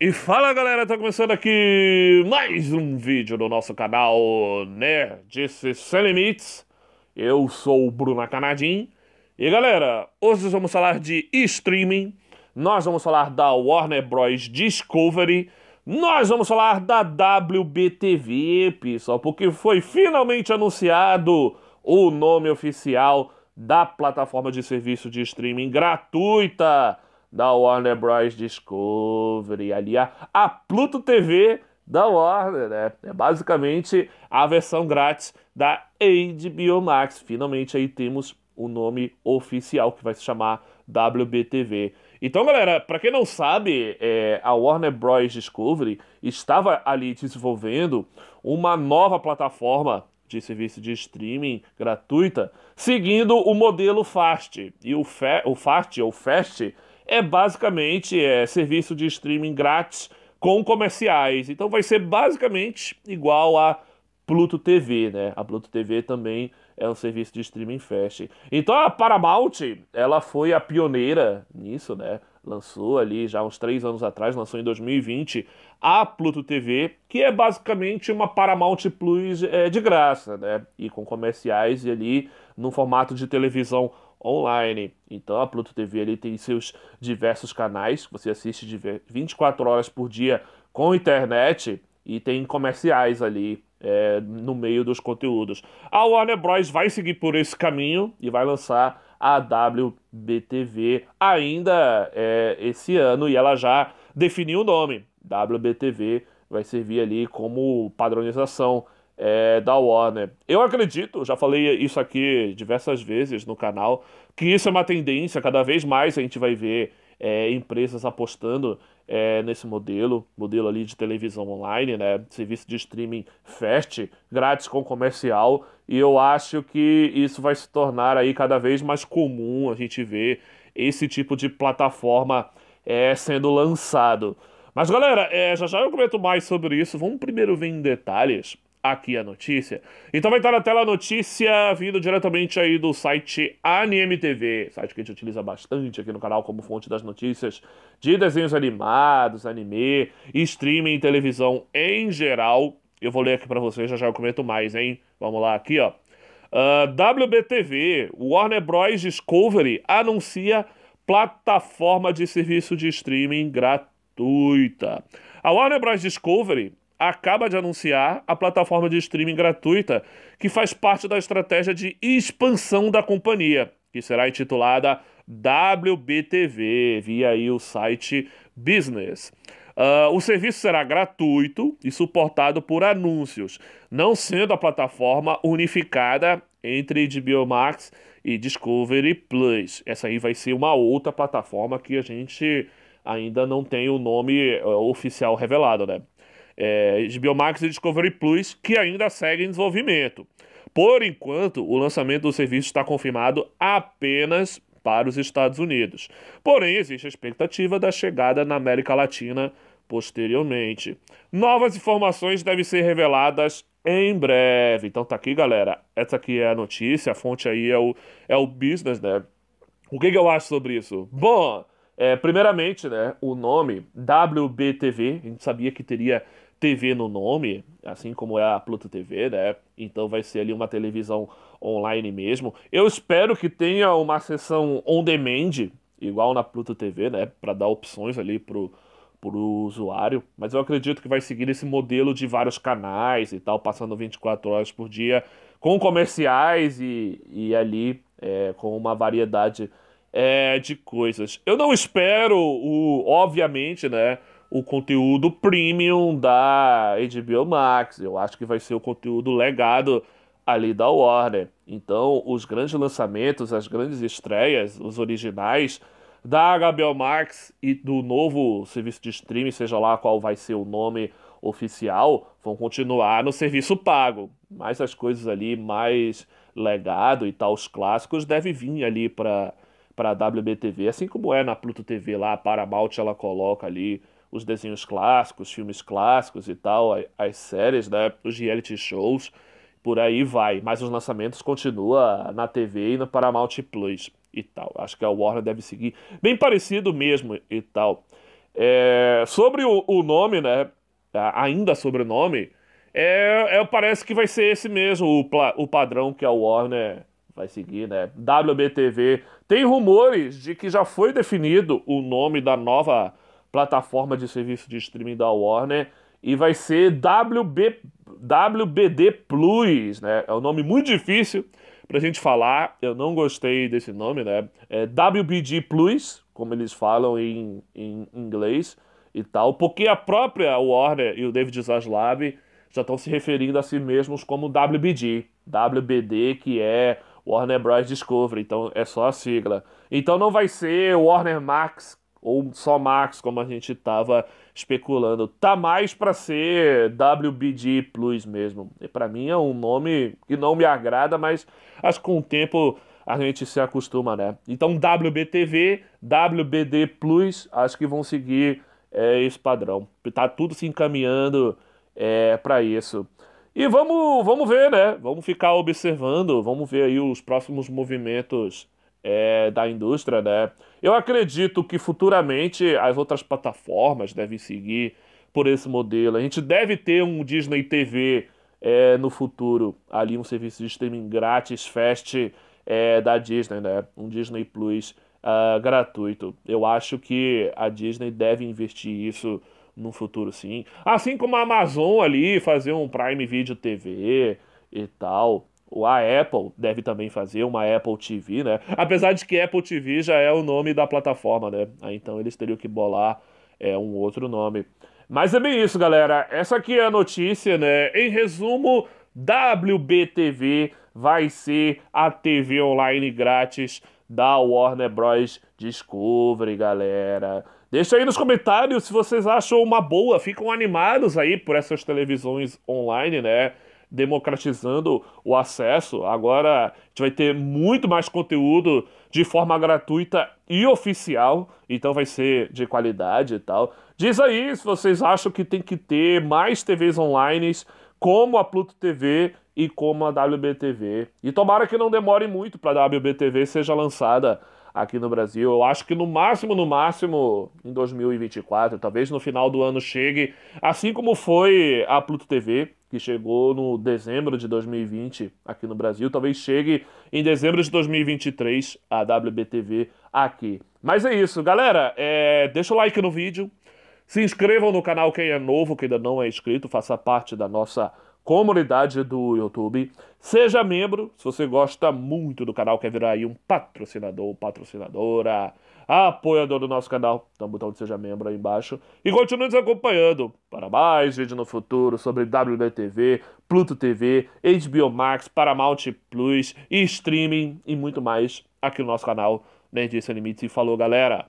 E fala galera, tá começando aqui mais um vídeo do nosso canal Nerdice Sem Limites. Eu sou o Bruno Canadim. E galera, hoje vamos falar de streaming, nós vamos falar da Warner Bros. Discovery, nós vamos falar da WBTV, pessoal, porque foi finalmente anunciado o nome oficial da plataforma de serviço de streaming gratuita da Warner Bros. Discovery, ali a, a Pluto TV da Warner, né? É basicamente a versão grátis da HBO Max. Finalmente aí temos o nome oficial que vai se chamar WBTV. Então, galera, para quem não sabe, é, a Warner Bros. Discovery estava ali desenvolvendo uma nova plataforma de serviço de streaming gratuita, seguindo o modelo FAST. E o, o FAST, ou FAST, é basicamente é, serviço de streaming grátis com comerciais. Então vai ser basicamente igual a Pluto TV, né? A Pluto TV também é um serviço de streaming fast. Então a Paramount, ela foi a pioneira nisso, né? Lançou ali já uns três anos atrás, lançou em 2020 a Pluto TV, que é basicamente uma Paramount Plus é, de graça, né? E com comerciais e ali no formato de televisão online. Então a Pluto TV ele tem seus diversos canais, você assiste 24 horas por dia com internet e tem comerciais ali é, no meio dos conteúdos. A Warner Bros. vai seguir por esse caminho e vai lançar a WBTV ainda é, esse ano e ela já definiu o nome. WBTV vai servir ali como padronização é, da Warner. Eu acredito, já falei isso aqui diversas vezes no canal, que isso é uma tendência, cada vez mais a gente vai ver é, empresas apostando é, nesse modelo, modelo ali de televisão online, né, serviço de streaming fast, grátis com comercial, e eu acho que isso vai se tornar aí cada vez mais comum a gente ver esse tipo de plataforma é, sendo lançado. Mas galera, é, já já eu comento mais sobre isso, vamos primeiro ver em detalhes aqui a notícia. Então vai estar na tela a notícia vindo diretamente aí do site AnimeTV, site que a gente utiliza bastante aqui no canal como fonte das notícias de desenhos animados, anime, streaming, televisão em geral. Eu vou ler aqui para vocês, já já eu comento mais, hein? Vamos lá, aqui ó. Uh, ah, WBTV, Warner Bros. Discovery anuncia plataforma de serviço de streaming gratuita. A Warner Bros. Discovery acaba de anunciar a plataforma de streaming gratuita, que faz parte da estratégia de expansão da companhia, que será intitulada WBTV, via aí o site Business. Uh, o serviço será gratuito e suportado por anúncios, não sendo a plataforma unificada entre HBO Max e Discovery Plus. Essa aí vai ser uma outra plataforma que a gente ainda não tem o nome uh, oficial revelado, né? é, HBO Max e Discovery Plus, que ainda seguem em desenvolvimento. Por enquanto, o lançamento do serviço está confirmado apenas para os Estados Unidos. Porém, existe a expectativa da chegada na América Latina posteriormente. Novas informações devem ser reveladas em breve. Então tá aqui, galera. Essa aqui é a notícia, a fonte aí é o, é o business, né? O que, que eu acho sobre isso? Bom, é, primeiramente, né, o nome WBTV, a gente sabia que teria TV no nome, assim como é a Pluto TV, né? Então vai ser ali uma televisão online mesmo. Eu espero que tenha uma sessão on demand, igual na Pluto TV, né? Para dar opções ali pro, pro usuário. Mas eu acredito que vai seguir esse modelo de vários canais e tal, passando 24 horas por dia, com comerciais e, e ali é, com uma variedade é, de coisas. Eu não espero, o, obviamente, né? o conteúdo premium da HBO Max. Eu acho que vai ser o conteúdo legado ali da Warner. Então, os grandes lançamentos, as grandes estreias, os originais da HBO Max e do novo serviço de streaming, seja lá qual vai ser o nome oficial, vão continuar no serviço pago. Mas as coisas ali mais legado e tal, os clássicos, devem vir ali para para a WBTV, assim como é na Pluto TV lá, a Paramount ela coloca ali os desenhos clássicos, filmes clássicos e tal, as séries, né, os reality shows, por aí vai. Mas os lançamentos continuam na TV e no Paramount Plus e tal. Acho que a Warner deve seguir bem parecido mesmo e tal. É, sobre o, nome, né? Ainda sobre o nome, é, é, parece que vai ser esse mesmo o, o padrão que a Warner vai seguir, né? WBTV. Tem rumores de que já foi definido o nome da nova plataforma de serviço de streaming da Warner e vai ser WB, WBD Plus, né? É um nome muito difícil pra gente falar, eu não gostei desse nome, né? É WBD Plus, como eles falam em, em inglês e tal, porque a própria Warner e o David Zaslav já estão se referindo a si mesmos como WBD, WBD que é Warner Bros. Discovery, então é só a sigla. Então não vai ser Warner Max ou só Max, como a gente estava especulando. Tá mais para ser WBD Plus mesmo. E para mim é um nome que não me agrada, mas acho que com o tempo a gente se acostuma, né? Então WBTV, WBD Plus, acho que vão seguir é, esse padrão. Tá tudo se encaminhando é, para isso. E vamos, vamos ver, né? Vamos ficar observando, vamos ver aí os próximos movimentos é, da indústria, né? Eu acredito que futuramente as outras plataformas devem seguir por esse modelo. A gente deve ter um Disney TV é, no futuro, ali um serviço de streaming grátis, fast é, da Disney, né? Um Disney Plus uh, gratuito. Eu acho que a Disney deve investir isso no futuro, sim. Assim como a Amazon ali, fazer um Prime Video TV e tal. A Apple deve também fazer uma Apple TV, né? Apesar de que Apple TV já é o nome da plataforma, né? Aí, então eles teriam que bolar é, um outro nome. Mas é bem isso, galera. Essa aqui é a notícia, né? Em resumo, WBTV vai ser a TV online grátis da Warner Bros. Discovery, galera. Deixa aí nos comentários se vocês acham uma boa. Ficam animados aí por essas televisões online, né? democratizando o acesso. Agora a gente vai ter muito mais conteúdo de forma gratuita e oficial, então vai ser de qualidade e tal. Diz aí se vocês acham que tem que ter mais TVs online, como a Pluto TV e como a WBTV. E tomara que não demore muito para a WBTV seja lançada aqui no Brasil. Eu acho que no máximo, no máximo, em 2024, talvez no final do ano chegue, assim como foi a Pluto TV que chegou no dezembro de 2020 aqui no Brasil, talvez chegue em dezembro de 2023 a WBTV aqui. Mas é isso, galera. É... Deixa o like no vídeo. Se inscrevam no canal quem é novo, quem ainda não é inscrito, faça parte da nossa comunidade do YouTube. Seja membro, se você gosta muito do canal, quer virar aí um patrocinador, patrocinadora, apoiador do nosso canal, então o botão de seja membro aí embaixo. E continue nos acompanhando para mais vídeos no futuro sobre WBTV, Pluto TV, HBO Max, Paramount Plus, streaming e muito mais aqui no nosso canal Nerdice Sem Limites. E falou, galera!